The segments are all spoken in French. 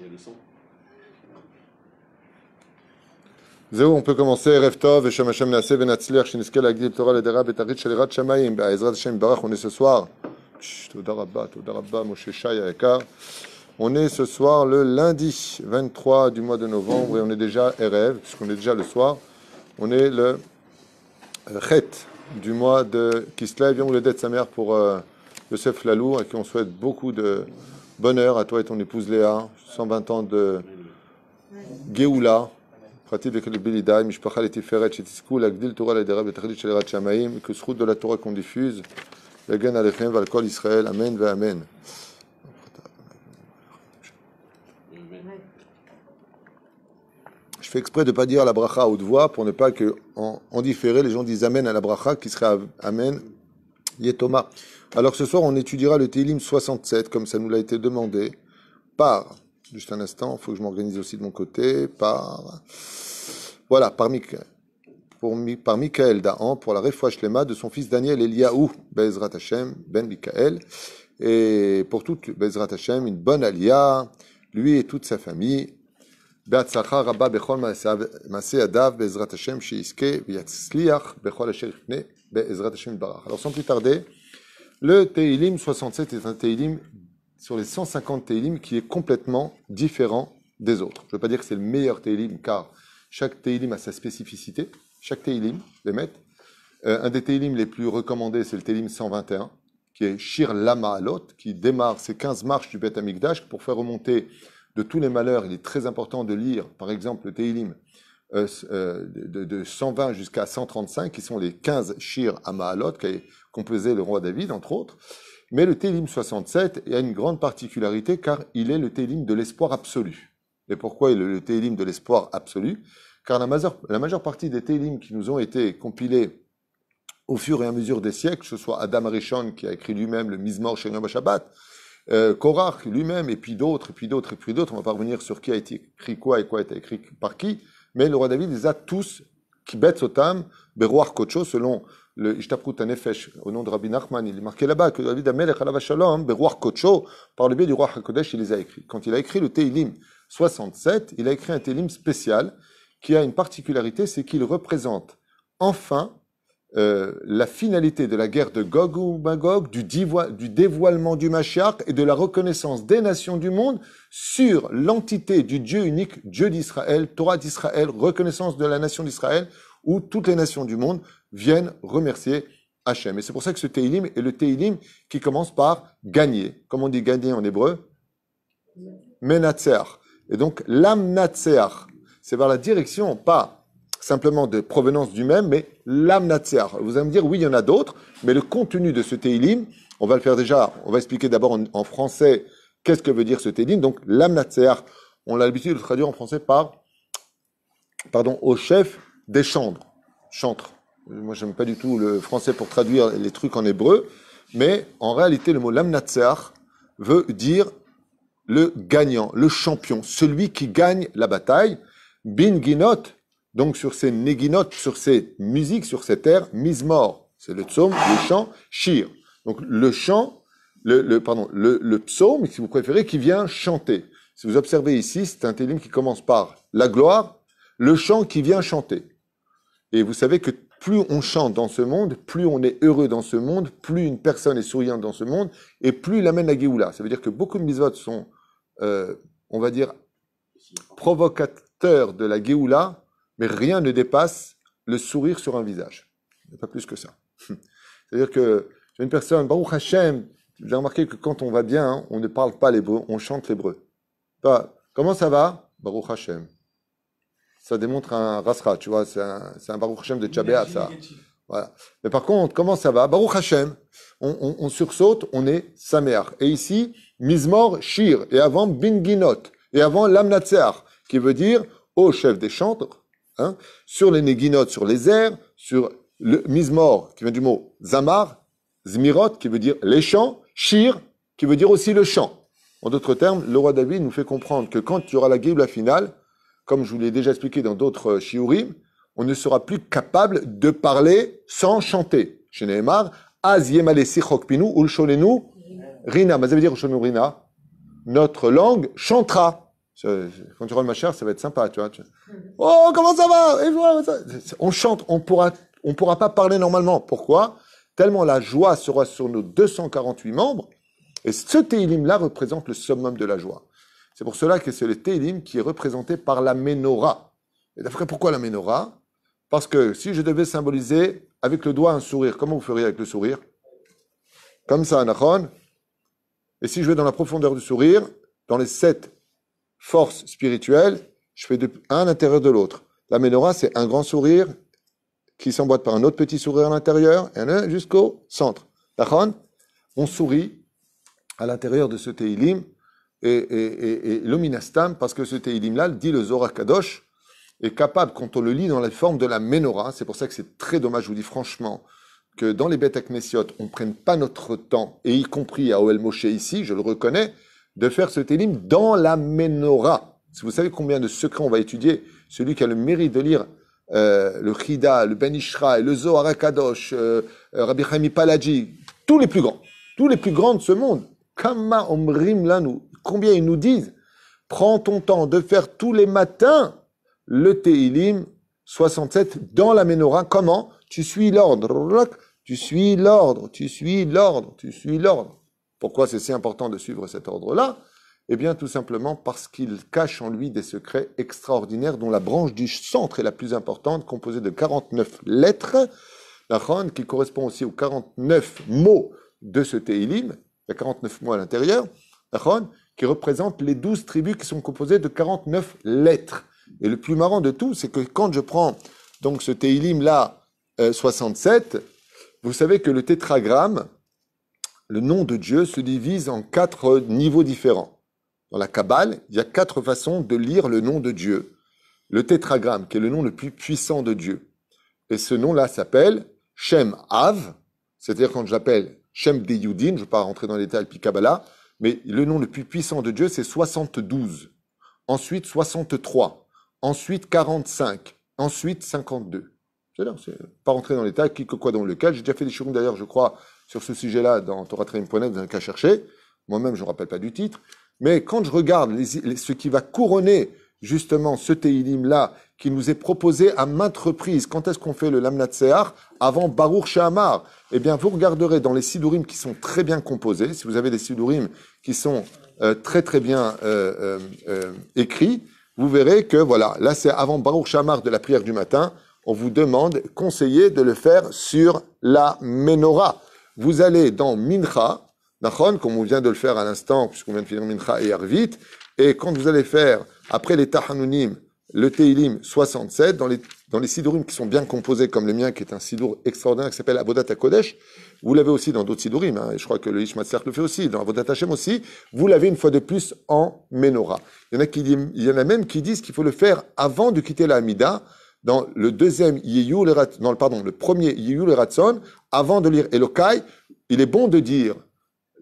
y a le son. זהו, on peut commencer, ערב טוב, ושם השם נעשה ונצליח, שנזכה להגדיל תורה לדרה בתרית של יראת שמיים, בעזרת השם יברך, on est ce soir, תודה רבה, תודה רבה, משה שי היקר, on est ce soir le lundi 23 du mois de novembre, et on est déjà ערב, puisqu'on est déjà le soir, on est le chet du mois de Kislev, Yom sa mère pour euh, Yosef Lalou, à qui on souhaite beaucoup de... Bonheur à toi et ton épouse Léa, 120 ans de Géoula, pratique avec le Bilidaï, Mishpacha et Tiferet, Chetiskou, Lagdil Torah, et chez Shalerat, Shamaim, que ce route de la Torah qu'on diffuse, Yagen Alechem, Valkol Israël, Amen, Ve Amen. Je fais exprès de ne pas dire la bracha à haute voix pour ne pas que, différé, les gens disent Amen à la bracha qui serait Amen, Yetoma. Alors ce soir, on étudiera le Télim 67, comme ça nous l'a été demandé, par, juste un instant, il faut que je m'organise aussi de mon côté, par, voilà, par, Michael, pour, par Michael Dahan, pour la Lema de son fils Daniel Eliaou, Bezrat Hashem, Ben Michael, et pour toute Bezrat Hashem, une bonne alia, lui et toute sa famille, Alors sans plus tarder, le Teilim 67 est un Teilim sur les 150 Teilim qui est complètement différent des autres. Je ne veux pas dire que c'est le meilleur Teilim car chaque Teilim a sa spécificité. Chaque Teilim, les maîtres. Euh, un des Teilim les plus recommandés, c'est le Teilim 121, qui est Shir Lama qui démarre ses 15 marches du Beth Amikdash pour faire remonter de tous les malheurs. Il est très important de lire, par exemple, le Teilim euh, euh, de, 120 jusqu'à 135, qui sont les 15 Shir Amaalot, composait le roi David, entre autres. Mais le Télim 67 a une grande particularité car il est le Télim de l'espoir absolu. Et pourquoi il est le Télim de l'espoir absolu Car la majeure, partie des Télims qui nous ont été compilés au fur et à mesure des siècles, que ce soit Adam Rishon qui a écrit lui-même le Mizmor Shem Shabbat, euh, Korach lui-même, et puis d'autres, et puis d'autres, et puis d'autres. On va pas revenir sur qui a été écrit quoi et quoi a été écrit par qui, mais le roi David les a tous, Kibet Sotam, Beroar selon le Ishtaprut au nom de Rabbi Nachman, il est marqué là-bas que David Amelech Alav Beruach Kocho, par le biais du roi Hakodesh, il les a écrits. Quand il a écrit le Teilim 67, il a écrit un Teilim spécial qui a une particularité, c'est qu'il représente enfin euh, la finalité de la guerre de Gog ou Magog, du, du dévoilement du Mashiach et de la reconnaissance des nations du monde sur l'entité du Dieu unique, Dieu d'Israël, Torah d'Israël, reconnaissance de la nation d'Israël, où toutes les nations du monde viennent remercier Hachem. Et c'est pour ça que ce Teilim est le Teilim qui commence par gagner. Comment on dit gagner en hébreu Menatser. Et donc, l'amnatser, c'est vers la direction, pas simplement de provenance du même, mais l'amnatser. Vous allez me dire, oui, il y en a d'autres, mais le contenu de ce Teilim, on va le faire déjà, on va expliquer d'abord en, français qu'est-ce que veut dire ce Teilim. Donc, l'amnatser, on a l'habitude de le traduire en français par, pardon, au chef des chandres. chantres. Moi, j'aime pas du tout le français pour traduire les trucs en hébreu, mais en réalité, le mot l'amnatsar » veut dire le gagnant, le champion, celui qui gagne la bataille. Bin ginot, donc sur ces neginot », sur ces musiques, sur ces terres, mizmor, c'est le psaume, le chant, shir. Donc le chant, le, pardon, le, psaume, si vous préférez, qui vient chanter. Si vous observez ici, c'est un télim qui commence par la gloire, le chant qui vient chanter. Et vous savez que plus on chante dans ce monde, plus on est heureux dans ce monde, plus une personne est souriante dans ce monde, et plus il amène la Géoula. Ça veut dire que beaucoup de misvot sont, euh, on va dire, provocateurs de la Géoula, mais rien ne dépasse le sourire sur un visage. Pas plus que ça. C'est-à-dire que une personne, Baruch Hashem, j'ai remarqué que quand on va bien, hein, on ne parle pas l'hébreu, on chante l'hébreu. Pas, comment ça va Baruch Hashem ça démontre un rasra, tu vois, c'est un, Baruch Hashem de Tchabéa, ça. Voilà. Mais par contre, comment ça va Baruch Hashem, on, on, on, sursaute, on est Samer. Et ici, Mizmor Shir, et avant Binginot, et avant Lamnatzar, qui veut dire au chef des chantres, hein, sur les Neginot, sur les airs, sur le Mizmor, qui vient du mot Zamar, Zmirot, qui veut dire les chants, Shir, qui veut dire aussi le chant. En d'autres termes, le roi David nous fait comprendre que quand il y aura la Gibla finale, comme je vous l'ai déjà expliqué dans d'autres euh, shiurim, on ne sera plus capable de parler sans chanter. Chez Neymar, Az rina. ça veut dire rina. Notre langue chantera. Quand tu rôles ma chère, ça va être sympa, tu vois. Hmm. Oh, comment ça va On chante, on pourra, on pourra pas parler normalement. Pourquoi Tellement la joie sera sur nos 248 membres. Et ce télim là représente le summum de la joie. C'est pour cela que c'est le télim qui est représenté par la menorah. Et d'après pourquoi la menorah Parce que si je devais symboliser avec le doigt un sourire, comment vous feriez avec le sourire Comme ça, Anachon. Et si je vais dans la profondeur du sourire, dans les sept forces spirituelles, je fais un à l'intérieur de l'autre. La menorah, c'est un grand sourire qui s'emboîte par un autre petit sourire à l'intérieur, et un jusqu'au centre. D'accord On sourit à l'intérieur de ce Teilim et, l'ominastam, parce que ce télim là dit le Zohar Kadosh, est capable, quand on le lit dans la forme de la menorah c'est pour ça que c'est très dommage, je vous dis franchement, que dans les bêtes on ne prenne pas notre temps, et y compris à Oel Moshe ici, je le reconnais, de faire ce Télim dans la menorah Si vous savez combien de secrets on va étudier, celui qui a le mérite de lire euh, le Chida, le Ben Ishra, le Zohar Kadosh, euh, euh, Rabbi Chaimi Palaji, tous les plus grands, tous les plus grands de ce monde, Kama omrim lanu. Combien ils nous disent Prends ton temps de faire tous les matins le Teilim 67 dans la menorah. Comment Tu suis l'ordre. Tu suis l'ordre. Tu suis l'ordre. Tu suis l'ordre. Pourquoi c'est si important de suivre cet ordre-là Eh bien, tout simplement parce qu'il cache en lui des secrets extraordinaires dont la branche du centre est la plus importante, composée de 49 lettres, la qui correspond aussi aux 49 mots de ce Teilim, il y a 49 mots à l'intérieur, qui représente les 12 tribus qui sont composées de 49 lettres. Et le plus marrant de tout, c'est que quand je prends donc ce Tehilim là, 67, euh, vous savez que le tétragramme, le nom de Dieu, se divise en quatre niveaux différents. Dans la Kabbale, il y a quatre façons de lire le nom de Dieu. Le tétragramme, qui est le nom le plus puissant de Dieu. Et ce nom-là s'appelle Shem Av, c'est-à-dire quand j'appelle Shem de je ne vais pas rentrer dans l'état détails, puis Kabbalah, mais le nom le plus puissant de Dieu, c'est 72. Ensuite, 63. Ensuite, 45. Ensuite, 52. C'est là, c'est pas rentrer dans l'état détails, qui que quoi dans lequel. J'ai déjà fait des chirons, d'ailleurs, je crois, sur ce sujet-là, dans Torah Traim.net, vous n'avez qu'à chercher. Moi-même, je ne me rappelle pas du titre. Mais quand je regarde ce qui va couronner justement ce teïlim là qui nous est proposé à maintes reprises. Quand est-ce qu'on fait le Lamnat Sehar Avant Baruch Shahamar. Eh bien, vous regarderez dans les Sidurim qui sont très bien composés, si vous avez des Sidurim qui sont euh, très très bien euh, euh, écrits, vous verrez que voilà, là c'est avant Baruch Shahamar de la prière du matin, on vous demande, conseiller de le faire sur la menorah. Vous allez dans Mincha, Nachon, comme on vient de le faire à l'instant, puisqu'on vient de finir Mincha et Arvit, et quand vous allez faire, après les tachanunim le Teilim 67, dans les, dans les sidurim qui sont bien composés, comme le mien, qui est un sidour extraordinaire qui s'appelle Avodat Kodesh, vous l'avez aussi dans d'autres sidurim, hein, je crois que le Ishmatzler le fait aussi, dans Avodat Hashem aussi, vous l'avez une fois de plus en Menorah. Il y en a, qui, il y en a même qui disent qu'il faut le faire avant de quitter la Hamida, dans le deuxième dans le, pardon, le premier le Ratson, avant de lire Elokai, il est bon de dire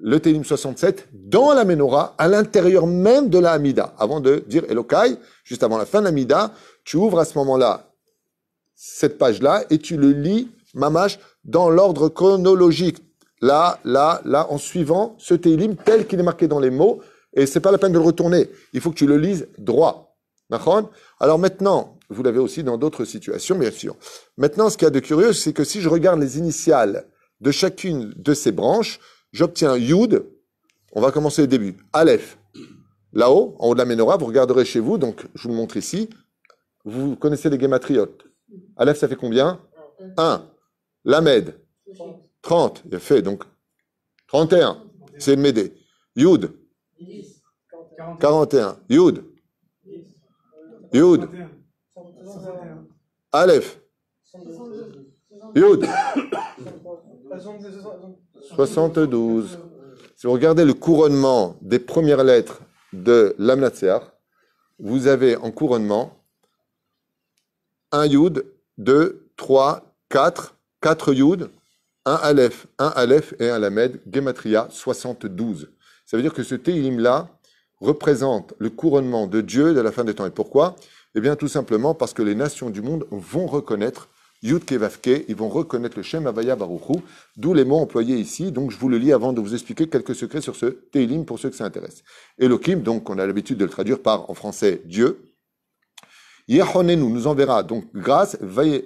le Télim 67 dans la Ménorah, à l'intérieur même de la Hamida. Avant de dire Elokai, juste avant la fin de la Hamida, tu ouvres à ce moment-là cette page-là et tu le lis, mamash, dans l'ordre chronologique. Là, là, là, en suivant ce Télim tel qu'il est marqué dans les mots. Et c'est pas la peine de le retourner. Il faut que tu le lises droit. Alors maintenant, vous l'avez aussi dans d'autres situations, bien sûr. Maintenant, ce qu'il y a de curieux, c'est que si je regarde les initiales de chacune de ces branches, j'obtiens Yud. On va commencer le début. Aleph. Là-haut, en haut de la menorah, vous regarderez chez vous, donc je vous le montre ici. Vous connaissez les guématriotes. Aleph, ça fait combien 1. Lamed. 30. Il fait donc 31. C'est le Médé. Yud. 41. Yud. Yud. Aleph. Yud. 72. Si vous regardez le couronnement des premières lettres de l'Amnatsear, vous avez en couronnement un Yud, deux, trois, quatre, quatre Yud, un Aleph, un Aleph et un Lamed, Gematria 72. Ça veut dire que ce Teilim-là représente le couronnement de Dieu de la fin des temps. Et pourquoi Eh bien, tout simplement parce que les nations du monde vont reconnaître Yud ils vont reconnaître le Shem Avaya Baruchu, d'où les mots employés ici. Donc, je vous le lis avant de vous expliquer quelques secrets sur ce Teilim pour ceux que ça intéresse. Elohim, donc, on a l'habitude de le traduire par, en français, Dieu. Yehonenu nous enverra donc grâce, va et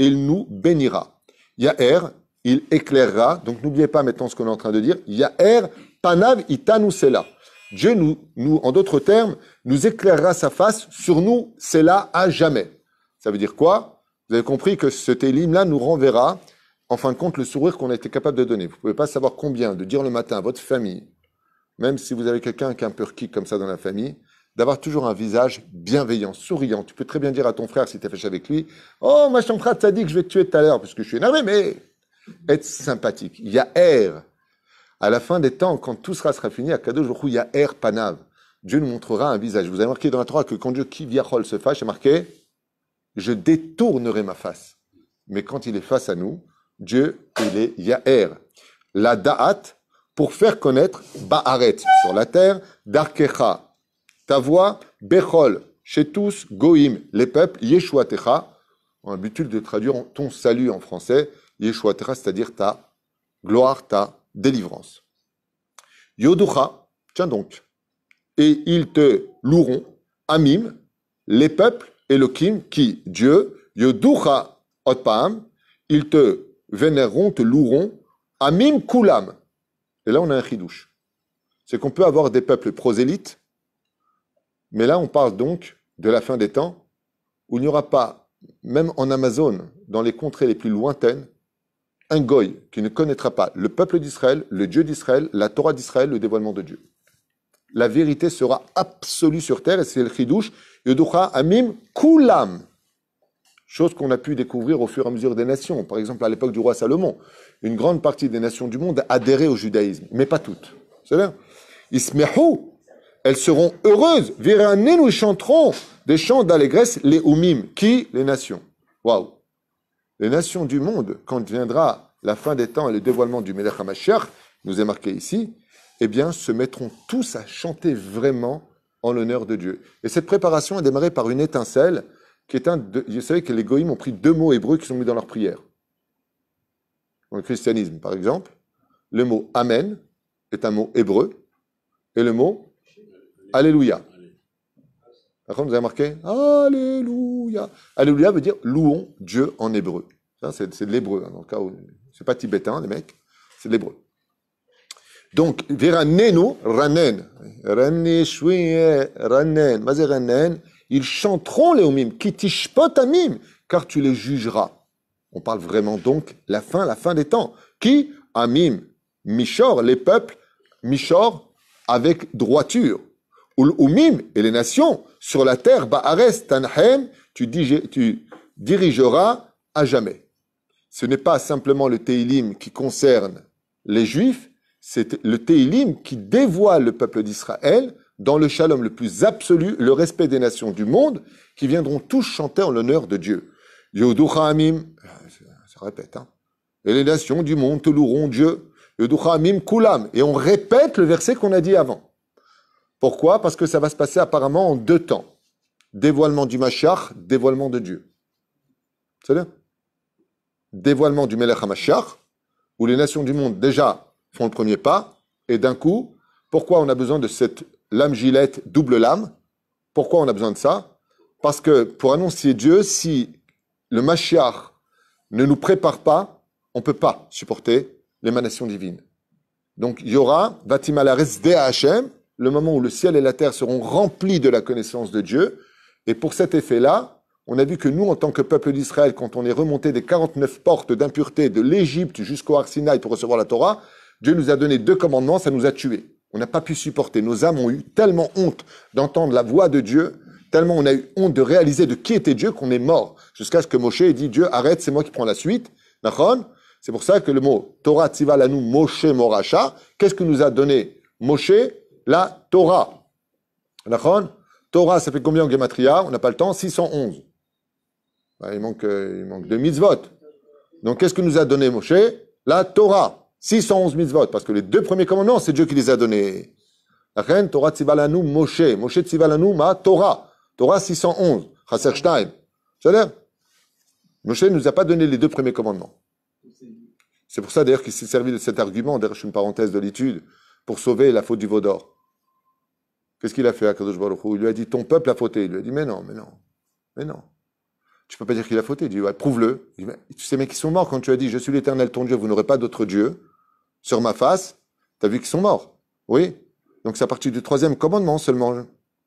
il nous bénira. Yaher, il éclairera. Donc, n'oubliez pas maintenant ce qu'on est en train de dire. Yaher, Panav cela, Dieu nous, nous, en d'autres termes, nous éclairera sa face sur nous, cela à jamais. Ça veut dire quoi vous avez compris que cet élim-là nous renverra, en fin de compte, le sourire qu'on a été capable de donner. Vous pouvez pas savoir combien de dire le matin à votre famille, même si vous avez quelqu'un qui est un peu qui comme ça dans la famille, d'avoir toujours un visage bienveillant, souriant. Tu peux très bien dire à ton frère, si tu es fâché avec lui, Oh, ma frère, ça dit que je vais te tuer tout à l'heure parce que je suis énervé, mais être sympathique. Il y a air. À la fin des temps, quand tout sera, fini, à cadeau, il y a air panave. Dieu nous montrera un visage. Vous avez marqué dans la Torah que quand Dieu qui viachol se fâche, c'est marqué je détournerai ma face. Mais quand il est face à nous, Dieu, il est Yaher. La Da'at, pour faire connaître Ba'aret, sur la terre, Darkecha, ta voix, Bechol, chez tous, Go'im, les peuples, Yeshua Techa, on a l'habitude de traduire ton salut en français, Yeshua Techa, c'est-à-dire ta gloire, ta délivrance. Yoducha, tiens donc, et ils te loueront, Amim, les peuples, Elohim, qui, Dieu, Yoducha Otpaam, ils te vénéreront, te loueront, Amim Kulam. Et là, on a un chidouche. C'est qu'on peut avoir des peuples prosélytes, mais là, on parle donc de la fin des temps, où il n'y aura pas, même en Amazon, dans les contrées les plus lointaines, un goy qui ne connaîtra pas le peuple d'Israël, le Dieu d'Israël, la Torah d'Israël, le dévoilement de Dieu. La vérité sera absolue sur terre, et c'est le chidouche Yoducha Amim Kulam. Chose qu'on a pu découvrir au fur et à mesure des nations. Par exemple, à l'époque du roi Salomon, une grande partie des nations du monde adhéraient au judaïsme, mais pas toutes. C'est bien. elles seront heureuses. Virané, nous chanterons des chants d'allégresse, les Oumim. Qui Les nations. Waouh Les nations du monde, quand viendra la fin des temps et le dévoilement du Melech nous est marqué ici, eh bien, se mettront tous à chanter vraiment en l'honneur de Dieu. Et cette préparation a démarré par une étincelle qui est un. vous savez que les goïms ont pris deux mots hébreux qui sont mis dans leur prière. Dans le christianisme, par exemple, le mot Amen est un mot hébreu et le mot Alléluia. Par vous avez marqué Alléluia. Alléluia veut dire louons Dieu en hébreu. C'est de l'hébreu. en hein, cas c'est pas tibétain, les mecs, c'est de l'hébreu. Donc, ils Ranen. Ranen. Ranen. Ils chanteront les homim, amim, car tu les jugeras. On parle vraiment donc la fin, la fin des temps. Qui Amim, Mishor, les peuples, Mishor, avec droiture. Ul Umim, et les nations, sur la terre, Ba'ares, Tanhem, tu, tu dirigeras à jamais. Ce n'est pas simplement le Teilim qui concerne les Juifs, c'est le Télim qui dévoile le peuple d'Israël dans le shalom le plus absolu, le respect des nations du monde, qui viendront tous chanter en l'honneur de Dieu. Yoducha ça répète, hein. Et les nations du monde te loueront Dieu. Yoducha Amim Kulam. Et on répète le verset qu'on a dit avant. Pourquoi Parce que ça va se passer apparemment en deux temps. Dévoilement du Machar, dévoilement de Dieu. C'est bien Dévoilement du Melech Machar, où les nations du monde déjà le premier pas, et d'un coup, pourquoi on a besoin de cette lame gilette, double lame Pourquoi on a besoin de ça Parce que pour annoncer Dieu, si le Mashiach ne nous prépare pas, on ne peut pas supporter l'émanation divine. Donc il y aura, Vatimala le moment où le ciel et la terre seront remplis de la connaissance de Dieu. Et pour cet effet-là, on a vu que nous, en tant que peuple d'Israël, quand on est remonté des 49 portes d'impureté de l'Égypte jusqu'au Arsinaï pour recevoir la Torah, Dieu nous a donné deux commandements, ça nous a tués. On n'a pas pu supporter. Nos âmes ont eu tellement honte d'entendre la voix de Dieu, tellement on a eu honte de réaliser de qui était Dieu qu'on est mort. Jusqu'à ce que Moshe ait dit Dieu, arrête, c'est moi qui prends la suite. C'est pour ça que le mot Torah Tzival à nous, Moshe Moracha, qu'est-ce que nous a donné Moshe La Torah. Torah, ça fait combien en Gematria On n'a pas le temps 611. il, manque, euh, il manque deux mitzvot. Donc qu'est-ce que nous a donné Moshe La Torah. 611 votes parce que les deux premiers commandements, c'est Dieu qui les a donnés. La reine, Torah Tzivalanu Moshe. Moshe Tzivalanu Ma Torah. Torah 611. cest Moshe ne nous a pas donné les deux premiers commandements. C'est pour ça d'ailleurs qu'il s'est servi de cet argument, d'ailleurs je suis une parenthèse de l'étude, pour sauver la faute du Vaudor. Qu'est-ce qu'il a fait à Kadosh Baruch Il lui a dit, ton peuple a fauté. Il lui a dit, mais non, mais non, mais non. Tu peux pas dire qu'il a fauté. Il dit, prouve-le. tu sais, mais sont morts quand tu as dit, je suis l'éternel ton Dieu, vous n'aurez pas d'autre Dieu sur ma face, tu as vu qu'ils sont morts. Oui. Donc c'est à partir du troisième commandement seulement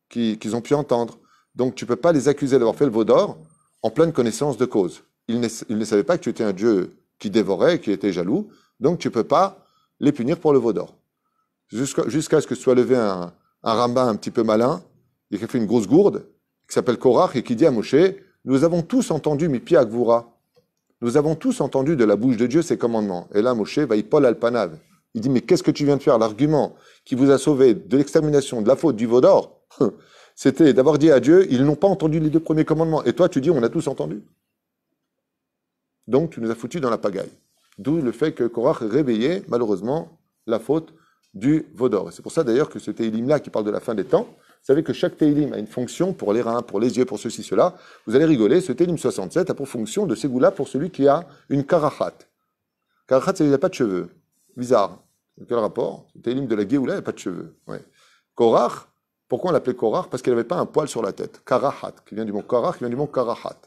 qu'ils ont pu entendre. Donc tu ne peux pas les accuser d'avoir fait le veau d'or en pleine connaissance de cause. Ils ne, savaient pas que tu étais un Dieu qui dévorait, qui était jaloux. Donc tu ne peux pas les punir pour le veau d'or. Jusqu'à ce que soit levé un, rabbin un petit peu malin et qui a fait une grosse gourde, qui s'appelle Korach et qui dit à Moshe, nous avons tous entendu Mipi nous avons tous entendu de la bouche de Dieu ces commandements. Et là, Moshe va y Paul Alpanav. Il dit, mais qu'est-ce que tu viens de faire L'argument qui vous a sauvé de l'extermination, de la faute, du veau d'or, c'était d'avoir dit à Dieu, ils n'ont pas entendu les deux premiers commandements. Et toi, tu dis, on a tous entendu. Donc, tu nous as foutus dans la pagaille. D'où le fait que Korach réveillait, malheureusement, la faute du veau d'or. C'est pour ça d'ailleurs que c'était là qui parle de la fin des temps. Vous savez que chaque télim a une fonction pour les reins, pour les yeux, pour ceci, cela. Vous allez rigoler, ce télim 67 a pour fonction de là pour celui qui a une karahat. Karahat, c'est qu'il n'a pas de cheveux. Bizarre. Quel rapport Le télim de la Géoula, il n'a pas de cheveux. Ouais. pourquoi on l'appelait Korach Parce qu'il n'avait pas un poil sur la tête. Karachat, qui vient du mot Korach, qui vient du mot Karachat.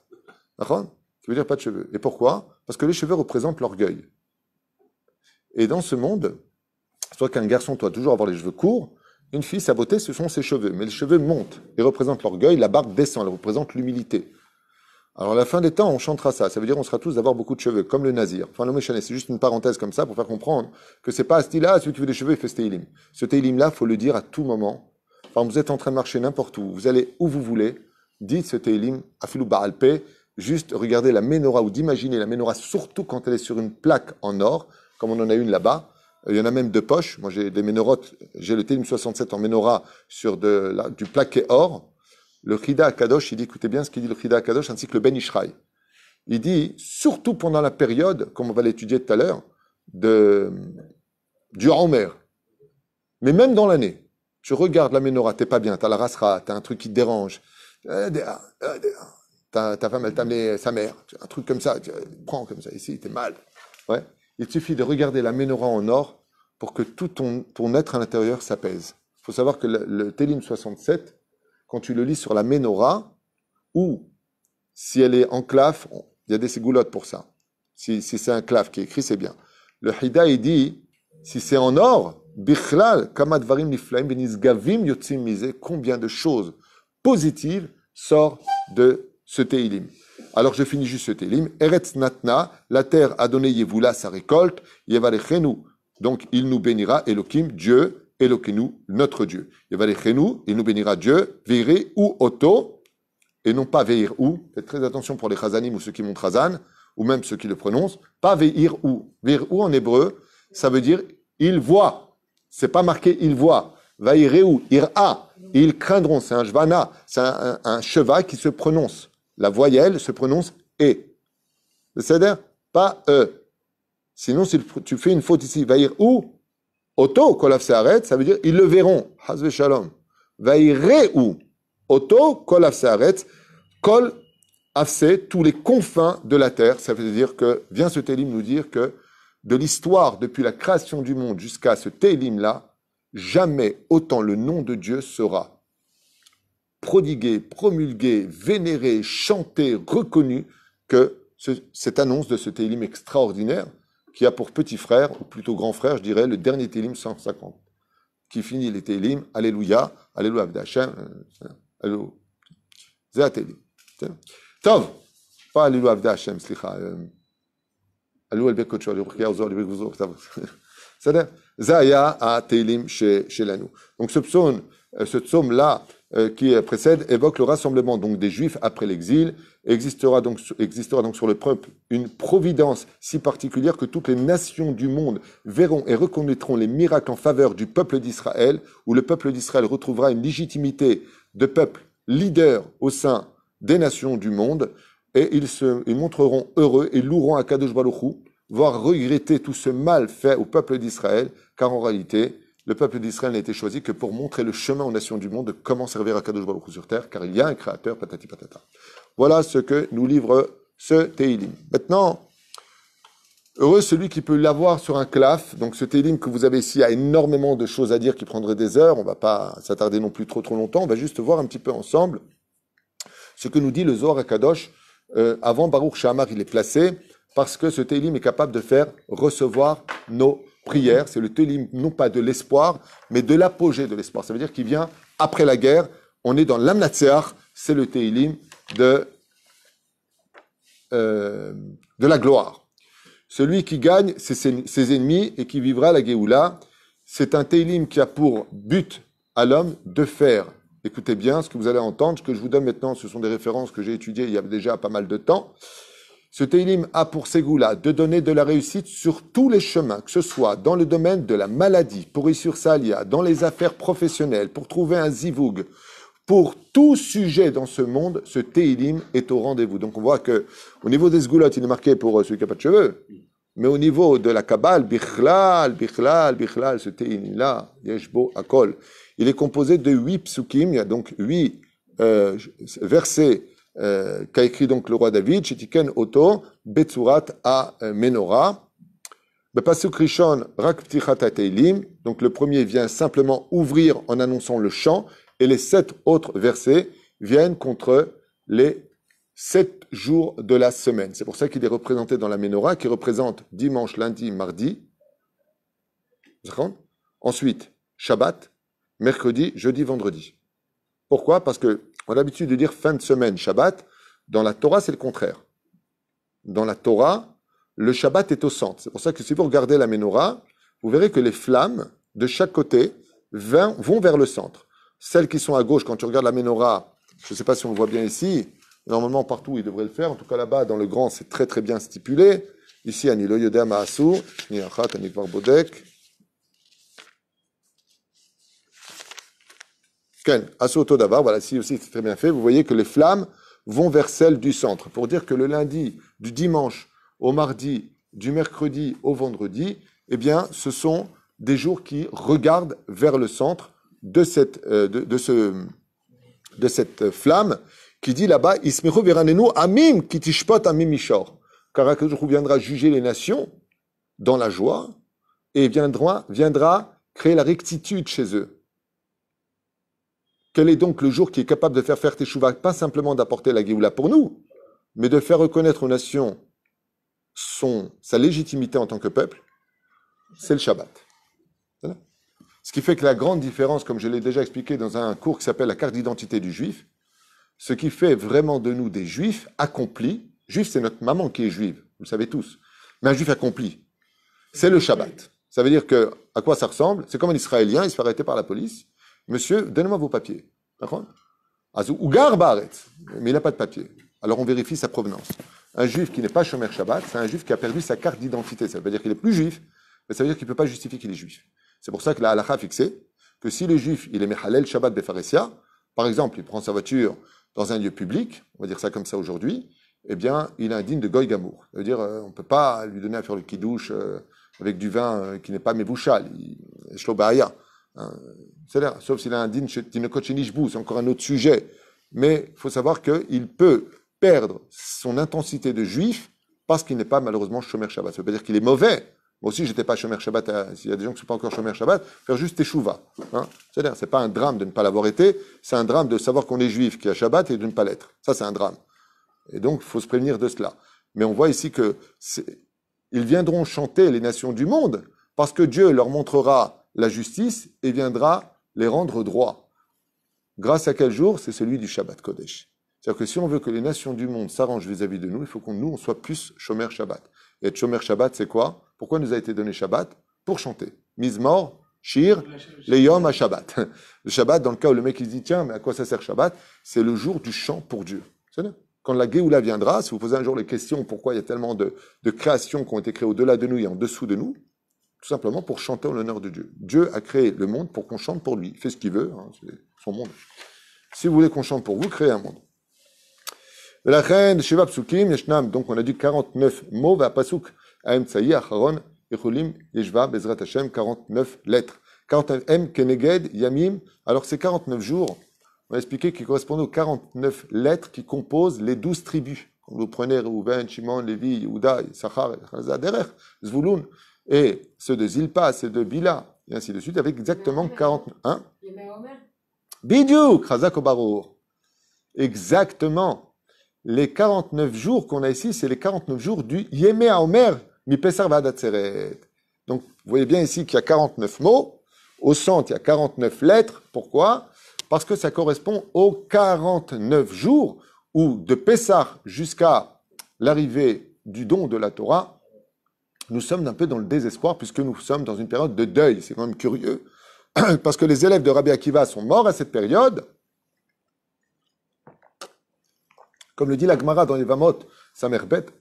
D'accord Qui veut dire pas de cheveux. Et pourquoi Parce que les cheveux représentent l'orgueil. Et dans ce monde, soit qu'un garçon doit toujours avoir les cheveux courts, une fille, sa beauté, ce sont ses cheveux. Mais les cheveux montent et représentent l'orgueil, la barbe descend, elle représente l'humilité. Alors à la fin des temps, on chantera ça. Ça veut dire qu'on sera tous d'avoir beaucoup de cheveux, comme le nazir. Enfin, le méchanisme, c'est juste une parenthèse comme ça pour faire comprendre que c'est pas à ce style-là, celui qui veut des cheveux, il fait ce teilim. Ce teilim là faut le dire à tout moment. Enfin, vous êtes en train de marcher n'importe où, vous allez où vous voulez, dites ce teilim, à Filou alpé juste regardez la menorah ou d'imaginer la menorah, surtout quand elle est sur une plaque en or, comme on en a une là-bas, il y en a même de poche. Moi, j'ai des menorotes. J'ai le Télim 67 en menorah sur de, la, du plaqué or. Le Khida Kadosh, il dit, écoutez bien ce qu'il dit le Khida Kadosh, ainsi que le Ben Ishraï. Il dit, surtout pendant la période, comme on va l'étudier tout à l'heure, de, du Homer. Mais même dans l'année, tu regardes la menorah, t'es pas bien, t'as la rasra, t'as un truc qui te dérange. Euh, euh, ta, ta femme, elle t'a amené sa mère. Un truc comme ça, tu prends comme ça, ici, t'es mal. Ouais. Il suffit de regarder la menorah en or pour que tout ton, être à l'intérieur s'apaise. Il faut savoir que le, Télim 67, quand tu le lis sur la menorah, ou si elle est en clave, il y a des ségoulottes pour ça. Si, c'est un clave qui est écrit, c'est bien. Le Hida, il dit, si c'est en or, Bichlal, Kamadvarim Niflaim, Gavim, Yotzim Combien de choses positives sortent de ce Télim. Alors je finis juste ce télim. Eretz natna, la terre a donné Yevoula sa récolte, Yevalechenu. Donc il nous bénira, Elohim, Dieu, Elohim, notre Dieu. Yevalechenu, il nous bénira Dieu, Veire ou Oto, et non pas Veir ou. Faites très attention pour les Chazanim ou ceux qui montrent Chazan, ou même ceux qui le prononcent. Pas Veir ou. Veir ou en hébreu, ça veut dire il voit. C'est pas marqué il voit. Ir ira. Ils craindront, c'est un jvana, c'est un cheval qui se prononce la voyelle se prononce E. C'est-à-dire pas E. Sinon, si tu fais une faute ici, va ou, auto, kolaf arrête, ça veut dire ils le verront. Hazve shalom. Va ou, auto, kolaf arrête, kol afse, tous les confins de la terre. Ça veut dire que, vient ce télim nous dire que de l'histoire, depuis la création du monde jusqu'à ce télim-là, jamais autant le nom de Dieu sera prodigué, promulgué, vénéré, chanté, reconnu que cette annonce de ce Télim extraordinaire, qui a pour petit frère, ou plutôt grand frère, je dirais, le dernier Télim 150, qui finit les Télim, Alléluia, Alléluia Abdachem, euh, euh, Alléluia, Zéa Télim. Tov, pas Alléluia Abdachem, Slicha, euh, Alléluia Elbekocho, Alléluia Ozor, Alléluia Ozor, c'est-à-dire, Zaya a Télim chez, chez Donc ce psaume, ce psaume-là, euh, qui précède évoque le rassemblement donc des Juifs après l'exil. Existera donc, existera donc sur le peuple une providence si particulière que toutes les nations du monde verront et reconnaîtront les miracles en faveur du peuple d'Israël, où le peuple d'Israël retrouvera une légitimité de peuple leader au sein des nations du monde, et ils se ils montreront heureux et loueront à Kadosh Hu, voire regretter tout ce mal fait au peuple d'Israël, car en réalité, le peuple d'Israël n'a été choisi que pour montrer le chemin aux nations du monde de comment servir à Kadosh Baruch sur terre, car il y a un créateur, patati patata. Voilà ce que nous livre ce Teilim. Maintenant, heureux celui qui peut l'avoir sur un claf. Donc ce Teilim que vous avez ici a énormément de choses à dire qui prendraient des heures. On va pas s'attarder non plus trop trop longtemps. On va juste voir un petit peu ensemble ce que nous dit le Zohar à Kadosh. Euh, avant Baruch Shamar, il est placé parce que ce Teilim est capable de faire recevoir nos prière, c'est le Télim non pas de l'espoir, mais de l'apogée de l'espoir. Ça veut dire qu'il vient après la guerre. On est dans l'Amnatseach, c'est le Télim de, euh, de la gloire. Celui qui gagne, c'est ses, ennemis et qui vivra la Géoula. C'est un Télim qui a pour but à l'homme de faire. Écoutez bien ce que vous allez entendre. Ce que je vous donne maintenant, ce sont des références que j'ai étudiées il y a déjà pas mal de temps. Ce Teilim a pour Ségoula de donner de la réussite sur tous les chemins, que ce soit dans le domaine de la maladie, pour Issur Salia, dans les affaires professionnelles, pour trouver un zivoug. Pour tout sujet dans ce monde, ce Teilim est au rendez-vous. Donc on voit que au niveau des Sgoulottes, il est marqué pour euh, celui qui n'a pas de cheveux. Mais au niveau de la Kabbale, Bichlal, Bichlal, Bichlal, ce Teilim-là, Yeshbo, Akol, il est composé de huit psukim, il y a donc huit euh, versets euh, qu'a écrit donc le roi David, Shetiken Oto, Betsurat à euh, Menorah. Bah, donc le premier vient simplement ouvrir en annonçant le chant, et les sept autres versets viennent contre les sept jours de la semaine. C'est pour ça qu'il est représenté dans la menorah, qui représente dimanche, lundi, mardi. Ensuite, Shabbat, mercredi, jeudi, vendredi. Pourquoi Parce que on a l'habitude de dire fin de semaine, Shabbat. Dans la Torah, c'est le contraire. Dans la Torah, le Shabbat est au centre. C'est pour ça que si vous regardez la menorah, vous verrez que les flammes de chaque côté vont vers le centre. Celles qui sont à gauche, quand tu regardes la menorah, je ne sais pas si on le voit bien ici, normalement partout il devrait le faire, en tout cas là-bas dans le grand c'est très très bien stipulé. Ici, Anilo Yodem Asur, Bodek, voilà, si aussi c'est très bien fait, vous voyez que les flammes vont vers celles du centre. Pour dire que le lundi, du dimanche au mardi, du mercredi au vendredi, eh bien, ce sont des jours qui regardent vers le centre de cette, euh, de, ce, de cette euh, flamme qui dit là-bas, Ismiru viranenu amim kitishpot amim mishor. Car il viendra juger les nations dans la joie et viendra, viendra créer la rectitude chez eux. Quel est donc le jour qui est capable de faire faire Teshuvah, pas simplement d'apporter la Géoula pour nous, mais de faire reconnaître aux nations son, sa légitimité en tant que peuple C'est le Shabbat. Ce qui fait que la grande différence, comme je l'ai déjà expliqué dans un cours qui s'appelle la carte d'identité du juif, ce qui fait vraiment de nous des juifs accomplis, juif c'est notre maman qui est juive, vous le savez tous, mais un juif accompli, c'est le Shabbat. Ça veut dire que, à quoi ça ressemble C'est comme un Israélien, il se fait arrêter par la police, Monsieur, donnez-moi vos papiers. D'accord ah, mais il n'a pas de papier. Alors on vérifie sa provenance. Un juif qui n'est pas Shomer Shabbat, c'est un juif qui a perdu sa carte d'identité. Ça veut dire qu'il est plus juif, mais ça veut dire qu'il ne peut pas justifier qu'il est juif. C'est pour ça que la halakha a fixé que si le juif, il est m'halel Shabbat Befaresia, par exemple, il prend sa voiture dans un lieu public, on va dire ça comme ça aujourd'hui, eh bien, il est indigne de Goy Gamour. Ça veut dire, euh, on ne peut pas lui donner à faire le kidouche euh, avec du vin euh, qui n'est pas Mevouchal, Shlobaya. Hein, C'est-à-dire, sauf s'il a un din c'est encore un autre sujet. Mais il faut savoir qu'il peut perdre son intensité de juif parce qu'il n'est pas malheureusement Shomer Shabbat. Ça veut pas dire qu'il est mauvais. Moi aussi, j'étais pas Shomer Shabbat. Hein. Il y a des gens qui sont pas encore Shomer Shabbat, faire juste échouva. Hein. C'est-à-dire, c'est pas un drame de ne pas l'avoir été. C'est un drame de savoir qu'on est juif, qui a Shabbat et de ne pas l'être. Ça, c'est un drame. Et donc, il faut se prévenir de cela. Mais on voit ici que ils viendront chanter les nations du monde parce que Dieu leur montrera la justice et viendra les rendre droits. Grâce à quel jour C'est celui du Shabbat Kodesh. C'est-à-dire que si on veut que les nations du monde s'arrangent vis-à-vis de nous, il faut qu'on nous, on soit plus Shomer Shabbat. Et être Shomer Shabbat, c'est quoi Pourquoi nous a été donné Shabbat Pour chanter. Mise mort, Shir, yom à Shabbat. Le Shabbat, dans le cas où le mec il dit tiens, mais à quoi ça sert Shabbat C'est le jour du chant pour Dieu. Quand la Géoula viendra, si vous posez un jour les questions pourquoi il y a tellement de, de créations qui ont été créées au-delà de nous et en dessous de nous, tout simplement pour chanter en l'honneur de Dieu. Dieu a créé le monde pour qu'on chante pour lui. Il fait ce qu'il veut, hein, c'est son monde. Si vous voulez qu'on chante pour vous, créez un monde. La Sheva Psukim, donc on a dit 49 mots, va Pasuk, Aem Acharon, Echulim, Yeshva, Bezrat Hashem, 49 lettres. 49 M, Keneged, Yamim. Alors ces 49 jours, on a expliqué qu'ils correspondent aux 49 lettres qui composent les 12 tribus. vous prenez Reuven, Shimon, Lévi, Yehuda, Sachar, Derer, Zvouloun, et ceux de Zilpa, ceux de Bila, et ainsi de suite, avec exactement 41. Bidou, Krasakobarur. Exactement. Les 49 jours qu'on a ici, c'est les 49 jours du Yémé Omer, mi Donc, vous voyez bien ici qu'il y a 49 mots. Au centre, il y a 49 lettres. Pourquoi Parce que ça correspond aux 49 jours où, de Pessar jusqu'à l'arrivée du don de la Torah, nous sommes un peu dans le désespoir puisque nous sommes dans une période de deuil. C'est quand même curieux parce que les élèves de Rabbi Akiva sont morts à cette période. Comme le dit la Gemara dans les Vamot, sa mère bête,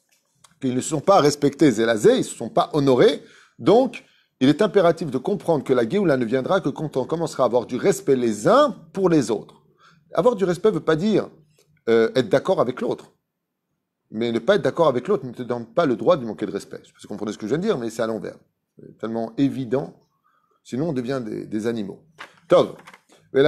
qu'ils ne se sont pas respectés zélazés, ils ne se sont pas honorés. Donc, il est impératif de comprendre que la guéoula ne viendra que quand on commencera à avoir du respect les uns pour les autres. Avoir du respect ne veut pas dire euh, être d'accord avec l'autre mais ne pas être d'accord avec l'autre ne te donne pas le droit de manquer de respect. Je sais pas si vous comprenez ce que je viens de dire, mais c'est à l'envers. C'est tellement évident. Sinon, on devient des, des animaux. Alors, le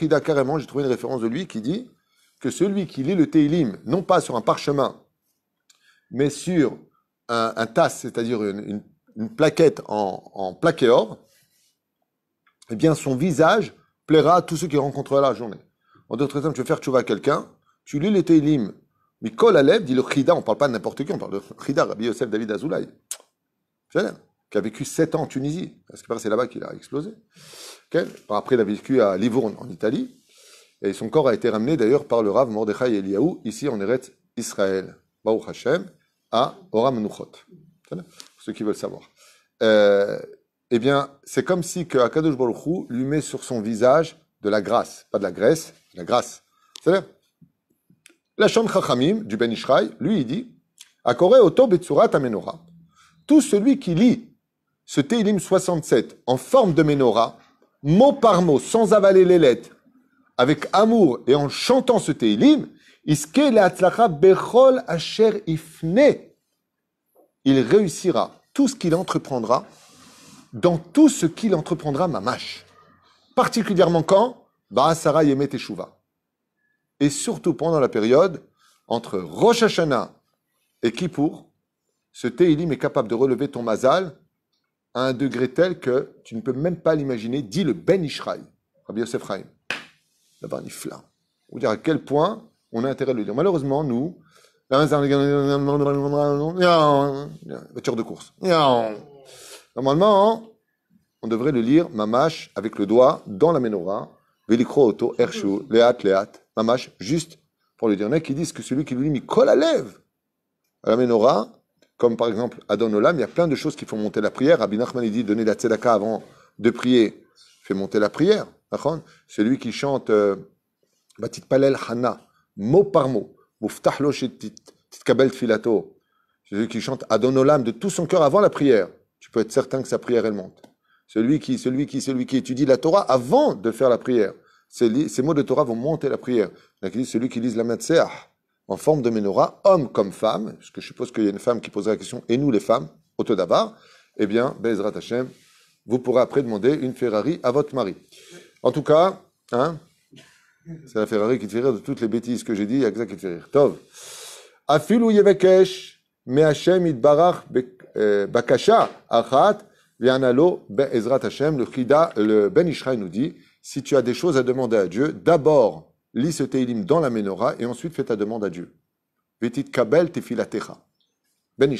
Hida, carrément, j'ai trouvé une référence de lui qui dit que celui qui lit le Teilim, non pas sur un parchemin, mais sur un, tas, c'est-à-dire une, plaquette en, en plaqué or, eh bien son visage plaira à tous ceux qui rencontreront la journée. En d'autres termes, tu veux faire tu à quelqu'un, tu lis les mais colle à dit le Khida, on ne parle pas de n'importe qui, on parle de Khida, Rabbi Yosef David Azoulay, qui a vécu 7 ans en Tunisie, parce que c'est là-bas qu'il a explosé. Après, il a vécu à Livourne, en Italie, et son corps a été ramené d'ailleurs par le Rav Mordechai Eliaou, ici en Eretz Israël, Baruch Hashem, à Oram Nouchot. Pour ceux qui veulent savoir. Euh, eh bien, c'est comme si que Akadosh Baruch lui met sur son visage de la grâce, pas de la graisse, la grâce. C'est-à-dire, la Chachamim du Ben Ishraï, lui, il dit Akore Oto betzurat Amenorah. Tout celui qui lit ce Teilim 67 en forme de menorah, mot par mot, sans avaler les lettres, avec amour et en chantant ce Teilim, Iske Asher Ifne. Il réussira tout ce qu'il entreprendra dans tout ce qu'il entreprendra mamash. Particulièrement quand Baasara Yemet Teshuva. Et surtout pendant la période entre Rosh Hashanah et Kippour, ce Tehilim est capable de relever ton mazal à un degré tel que tu ne peux même pas l'imaginer, dit le Ben Ishraï, Rabbi Yosef Raïm. Là-bas, On dire à quel point on a intérêt à le dire. Malheureusement, nous, voiture de course. Normalement, on devrait le lire, mamash, avec le doigt, dans la menorah, velikro auto, ershu, leat, leat, mamash, juste pour le dire. Il y en a qui disent que celui qui lui lit, il colle à lèvres. À la menorah, comme par exemple Adonolam, il y a plein de choses qui font monter la prière. Rabbi Nachman, dit, donner la tzedaka avant de prier, fait monter la prière. Celui qui chante, euh, Batit Palel Hana, mot par mot, Muftah Filato, celui qui chante Adonolam de tout son cœur avant la prière, tu peux être certain que sa prière, elle monte. Celui qui, celui qui, celui qui étudie la Torah avant de faire la prière, ces, mots de Torah vont monter la prière. celui qui lise la Sea en forme de menorah, homme comme femme, parce que je suppose qu'il y a une femme qui posera la question, et nous les femmes, au-delà d'abord, eh bien, Bezrat Hashem, vous pourrez après demander une Ferrari à votre mari. En tout cas, hein, c'est la Ferrari qui te fait rire de toutes les bêtises que j'ai dit, il y a que ça qui te fait rire. Tov. Afilu yevekesh, me Hashem bek. Euh, Bakasha ben Hashem, le le Ben Ishraï nous dit, si tu as des choses à demander à Dieu, d'abord lis ce Teilim dans la Menorah et ensuite fais ta demande à Dieu. Vetit Kabel Ben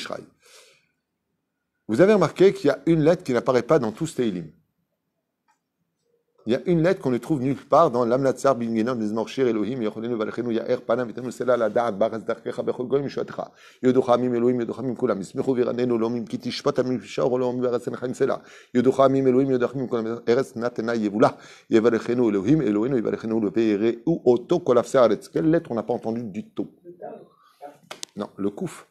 Vous avez remarqué qu'il y a une lettre qui n'apparaît pas dans tout ce Teilim. Il y a une lettre qu'on ne trouve nulle part dans l'Amnatsar Binginan des Morshir Elohim, Yacholenu Valchenu Yaer Panam, Vitenu Sela La Da'at Baraz Darkecha Bechol Goyim Shatcha, Elohim, Yoduchamim Kulam, Ismichu Viranenu Lomim Kitishpat Amim Shor Olom Verasen Chaim Sela, Yoduchamim Elohim, Yoduchamim Kulam, Eres Natena Yevula, Yevalchenu Elohim, Elohim, Yevalchenu Leveire, ou Oto Kolafse Aretz. Quelle lettre on n'a pas entendu du tout Non, le Kouf.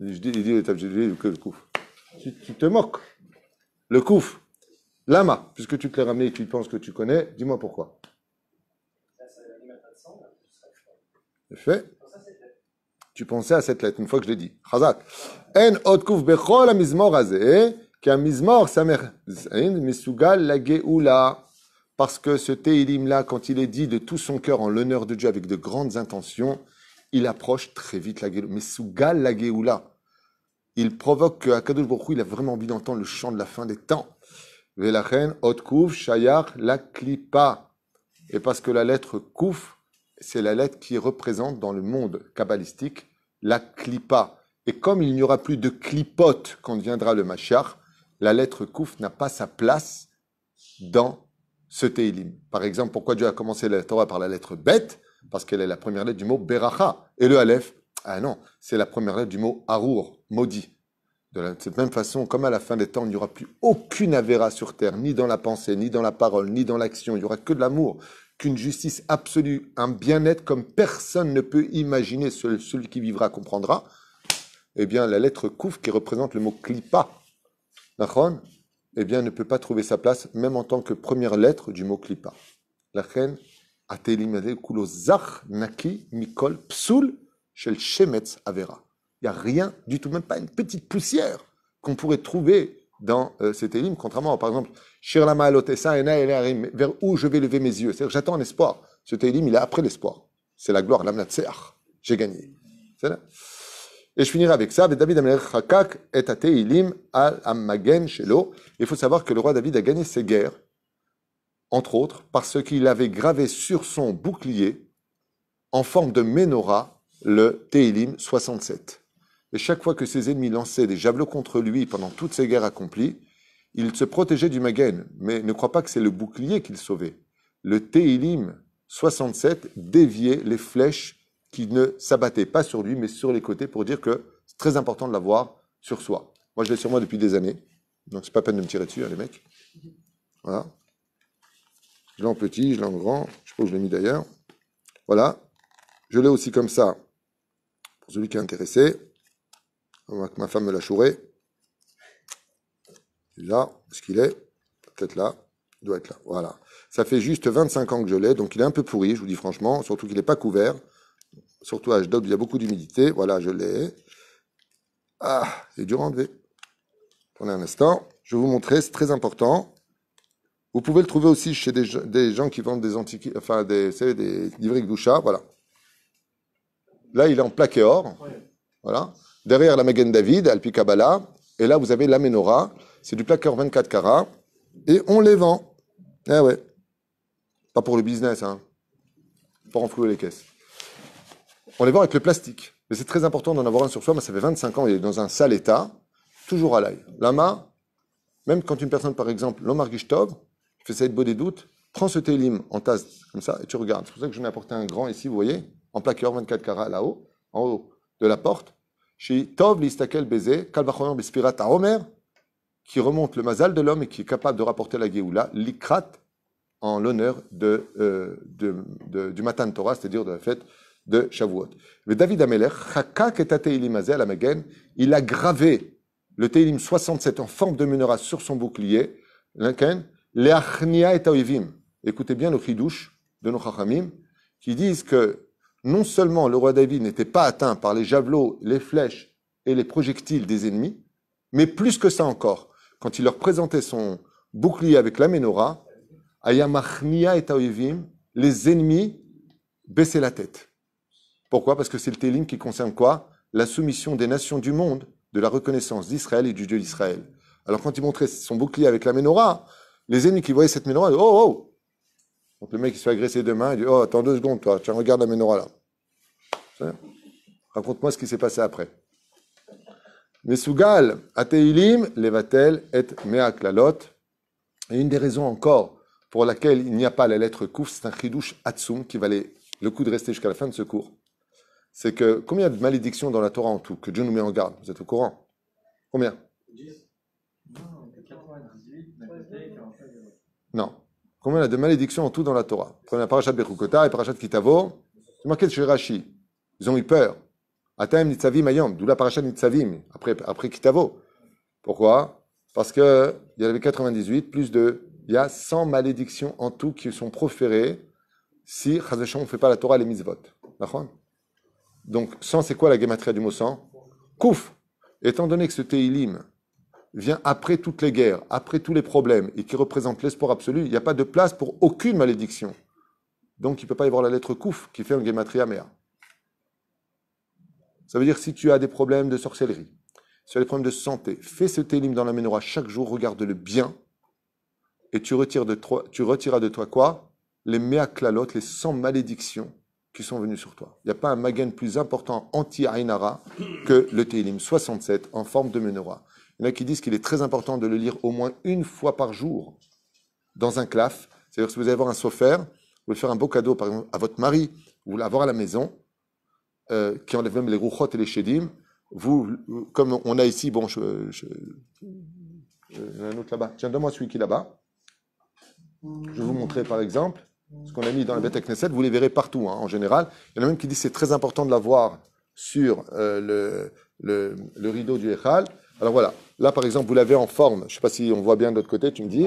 Je dis, je dis, je dis que le Kouf. Tu, tu te moques. Le Kouf. Lama, puisque tu te l'es ramené et tu penses que tu connais, dis-moi pourquoi. fait. Tu pensais à cette lettre, une fois que je l'ai dit. Chazak. En la Parce que ce Teilim là, quand il est dit de tout son cœur en l'honneur de Dieu avec de grandes intentions, il approche très vite la geoula. la Il provoque que Akadosh il a vraiment envie d'entendre le chant de la fin des temps. Velachen, Ot Kouf, la Klipa. Et parce que la lettre Kouf, c'est la lettre qui représente dans le monde kabbalistique la Klipa. Et comme il n'y aura plus de clipote quand viendra le Machar, la lettre Kouf n'a pas sa place dans ce Teilim. Par exemple, pourquoi Dieu a commencé la Torah par la lettre Bet Parce qu'elle est la première lettre du mot Beracha. Et le Aleph, ah non, c'est la première lettre du mot Arour, maudit. De, la, cette même façon, comme à la fin des temps, il n'y aura plus aucune avéra sur terre, ni dans la pensée, ni dans la parole, ni dans l'action. Il n'y aura que de l'amour, qu'une justice absolue, un bien-être comme personne ne peut imaginer, celui qui vivra comprendra. Eh bien, la lettre Kouf, qui représente le mot Klipa, Nachon, eh bien, ne peut pas trouver sa place, même en tant que première lettre du mot Klipa. La reine a Kulo Naki, Mikol, Psoul, Shel Avera. Il n'y a rien du tout, même pas une petite poussière qu'on pourrait trouver dans euh, cet élim, contrairement, par exemple, vers où je vais lever mes yeux. C'est-à-dire, j'attends un espoir. Ce élim, il est après l'espoir. C'est la gloire, l'amnatseach. J'ai gagné. Et je finirai avec ça. David hakak et al Shelo. Il faut savoir que le roi David a gagné ses guerres, entre autres, parce qu'il avait gravé sur son bouclier, en forme de menorah, le Teilim 67. Et chaque fois que ses ennemis lançaient des javelots contre lui pendant toutes ces guerres accomplies, il se protégeait du Magen, mais ne crois pas que c'est le bouclier qu'il sauvait. Le Teilim 67 déviait les flèches qui ne s'abattaient pas sur lui, mais sur les côtés pour dire que c'est très important de l'avoir sur soi. Moi, je l'ai sur moi depuis des années, donc c'est pas peine de me tirer dessus, hein, les mecs. Voilà. Je l'ai en petit, je l'ai en grand, je crois que je l'ai mis d'ailleurs. Voilà. Je l'ai aussi comme ça, pour celui qui est intéressé que ma femme me l'a chouré. Là, ce qu'il est, peut-être là, il doit être là. Voilà. Ça fait juste 25 ans que je l'ai, donc il est un peu pourri, je vous dis franchement, surtout qu'il n'est pas couvert. Surtout à il y a beaucoup d'humidité. Voilà, je l'ai. Ah, est dur à enlever. Attendez un instant. Je vais vous montrer, c'est très important. Vous pouvez le trouver aussi chez des, gens qui vendent des antiques, enfin des, des de Voilà. Là, il est en plaqué or. Voilà. Derrière la Magen David, Alpi Kabbalah, et là vous avez la menorah, c'est du plaqueur 24 carats, et on les vend. Eh ouais. Pas pour le business, hein. Pour enflouer les caisses. On les vend avec le plastique. Mais c'est très important d'en avoir un sur soi, mais ça fait 25 ans, il est dans un sale état, toujours à l'ail. Lama, même quand une personne, par exemple, Lomar Gishtov, fait ça de beau des doutes, prends ce télim en tasse, comme ça, et tu regardes. C'est pour ça que je m'ai apporté un grand ici, vous voyez, en plaqueur 24 carats là-haut, en haut de la porte chez Tov Listakel Bezé, Bespirat Homer, qui remonte le mazal de l'homme et qui est capable de rapporter la Géoula, l'Ikrat, en l'honneur de, euh, du matin de Torah, c'est-à-dire de la fête de Shavuot. Mais David Ameler, Chakak et il a gravé le Teilim 67 en forme de menorah sur son bouclier, l'inken Leachnia et Écoutez bien le chidouche de nos Chachamim, qui disent que non seulement le roi David n'était pas atteint par les javelots, les flèches et les projectiles des ennemis, mais plus que ça encore, quand il leur présentait son bouclier avec la menorah, Ayamachnia et les ennemis baissaient la tête. Pourquoi Parce que c'est le Télim qui concerne quoi La soumission des nations du monde, de la reconnaissance d'Israël et du Dieu d'Israël. Alors quand il montrait son bouclier avec la menorah, les ennemis qui voyaient cette menorah, oh, oh, donc le mec qui se fait agresser demain, il dit Oh, attends deux secondes, toi, tiens, regarde la menorah là. Raconte-moi ce qui s'est passé après. Mesugal, Ateilim, Levatel et lalot. » Et une des raisons encore pour laquelle il n'y a pas la lettre Kuf, c'est un chidouche Atsum qui valait le coup de rester jusqu'à la fin de ce cours. C'est que combien de malédictions dans la Torah en tout que Dieu nous met en garde Vous êtes au courant Combien Non. Combien il y a de malédictions en tout dans la Torah Prenez la parachat Berukota et parachat Kitavo. C'est marqué chez Rashi. Ils ont eu peur. Ataim Nitzavim ayam. d'où la parachat Nitzavim, après, après Kitavo. Pourquoi Parce qu'il y avait 98, plus de. Il y a 100 malédictions en tout qui sont proférées si Chazachon ne fait pas la Torah les mitzvot. D'accord Donc, 100, c'est quoi la guématria du mot 100 Kouf Étant donné que ce ilim vient après toutes les guerres, après tous les problèmes, et qui représente l'espoir absolu, il n'y a pas de place pour aucune malédiction. Donc il ne peut pas y avoir la lettre Kouf qui fait un Gematria Mea. Ça veut dire si tu as des problèmes de sorcellerie, si tu as des problèmes de santé, fais ce télim dans la menorah chaque jour, regarde le bien, et tu, retires de toi, retireras de toi quoi Les Mea les 100 malédictions qui sont venues sur toi. Il n'y a pas un magen plus important anti-Ainara que le télim 67 en forme de menorah. Il y en a qui disent qu'il est très important de le lire au moins une fois par jour dans un claf. C'est-à-dire que si vous allez avoir un sofer, vous voulez faire un beau cadeau par exemple, à votre mari, vous voulez l'avoir à la maison, euh, qui enlève même les ruchot et les chédim. Vous, comme on a ici, bon, je, euh, un autre là-bas. Tiens, donne-moi celui qui est là-bas. Je vais vous montrer par exemple ce qu'on a mis dans la bête à Knesset. Vous les verrez partout hein, en général. Il y en a même qui disent que c'est très important de l'avoir sur euh, le, le, rideau du Echal. Alors voilà, là par exemple, vous l'avez en forme. Je ne sais pas si on voit bien de l'autre côté, tu me dis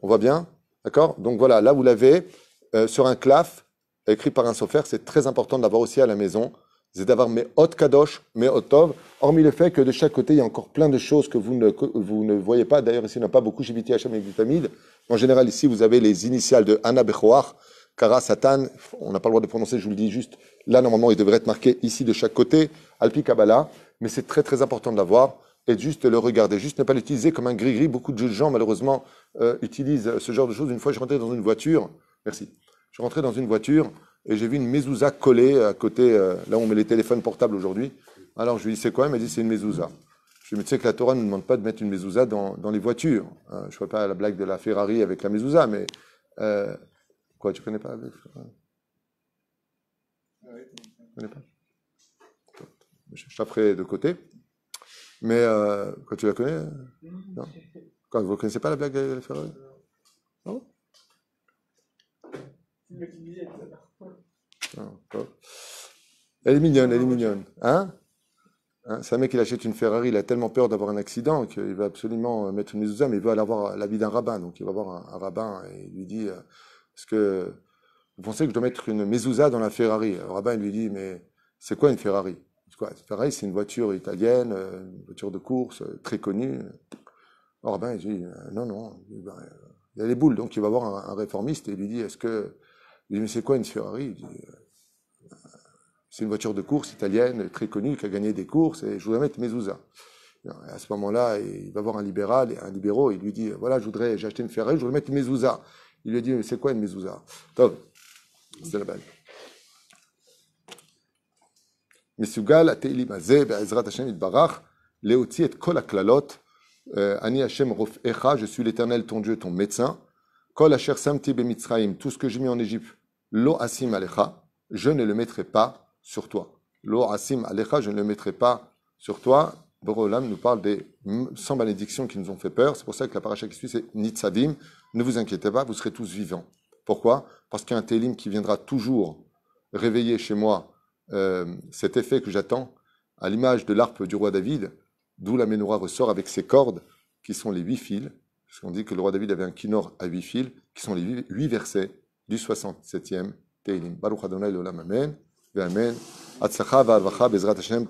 On voit bien D'accord Donc voilà, là vous l'avez euh, sur un claf écrit par un sofer. C'est très important d'avoir aussi à la maison. C'est d'avoir mes hautes kadosh, mes hot tov, hormis le fait que de chaque côté, il y a encore plein de choses que vous ne, voyez pas. D'ailleurs, ici, il n'y a pas beaucoup à chamer et En général, ici, vous avez les initiales de Anna Bechoar, Kara Satan. On n'a pas le droit de prononcer, je vous le dis juste. Là, normalement, il devrait être marqué ici de chaque côté, Alpi Kabbalah. Mais c'est très, très important de l'avoir et juste le regarder, juste ne pas l'utiliser comme un gris-gris. Beaucoup de gens, malheureusement, euh, utilisent ce genre de choses. Une fois, je rentrais dans une voiture, merci, je rentrais dans une voiture et j'ai vu une mezouza collée à côté, euh, là où on met les téléphones portables aujourd'hui. Alors je lui ai dit, c'est quoi Il m'a dit, c'est une mezouza. Je lui ai dit, tu sais que la Torah ne demande pas de mettre une mezouza dans, les voitures. Hein. je ne vois pas la blague de la Ferrari avec la mezouza, mais. Euh, quoi, tu connais pas connais pas Je taperai de côté. Mais euh, quand tu la connais Non. Quand vous ne connaissez pas la blague de la Ferrari Non Elle est mignonne, elle est mignonne. Hein, hein C'est un mec qui achète une Ferrari, il a tellement peur d'avoir un accident qu'il va absolument euh, mettre une mezouza, mais il veut aller avoir l'avis d'un rabbin. Donc il va voir un, rabbin et il lui dit euh, Est-ce que vous pensez que je dois mettre une mezouza dans la Ferrari Le rabbin lui dit Mais c'est quoi une Ferrari c'est pareil, c'est une voiture italienne, euh, une voiture de course euh, très connue. Or, ben, dit, euh, non, non, il ben, il a les boules. Donc, il va voir un, réformiste et il lui dit, est-ce que, il dit, mais c'est quoi une Ferrari c'est une voiture de course italienne très connue qui a gagné des courses et je voudrais mettre Mezouza. À ce moment-là, il va voir un libéral, et un libéraux, il lui dit, voilà, je voudrais, j'ai acheté une Ferrari, je voudrais mettre mes Il lui dit, c'est quoi une Mezouza Tom, c'est la balle je suis l'éternel ton Dieu, ton médecin, tout ce que j'ai mis en Égypte, je ne le mettrai pas sur toi. lo je ne le mettrai pas sur toi. Borolam nous parle des 100 malédictions qui nous ont fait peur. C'est pour ça que la paracha qui suit, c'est nitzadim Ne vous inquiétez pas, vous serez tous vivants. Pourquoi Parce qu'il y a un télim qui viendra toujours réveiller chez moi euh, cet effet que j'attends, à l'image de l'arpe du roi David, d'où la menorah ressort avec ses cordes, qui sont les huit fils, parce qu'on dit que le roi David avait un kinor à huit fils, qui sont les huit versets du 67e Teilim. Baruch Adonai l'olam, amen.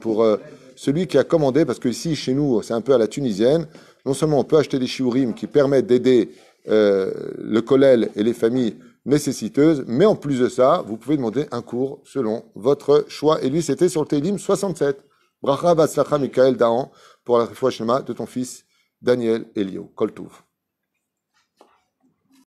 pour euh, celui qui a commandé, parce que ici, chez nous, c'est un peu à la tunisienne, non seulement on peut acheter des shiurim qui permettent d'aider euh, le kollel et les familles nécessiteuse. Mais en plus de ça, vous pouvez demander un cours selon votre choix. Et lui, c'était sur le Télim 67. Bracha Batzlacha Michael Dahan pour la schéma de ton fils Daniel Elio. Koltouv.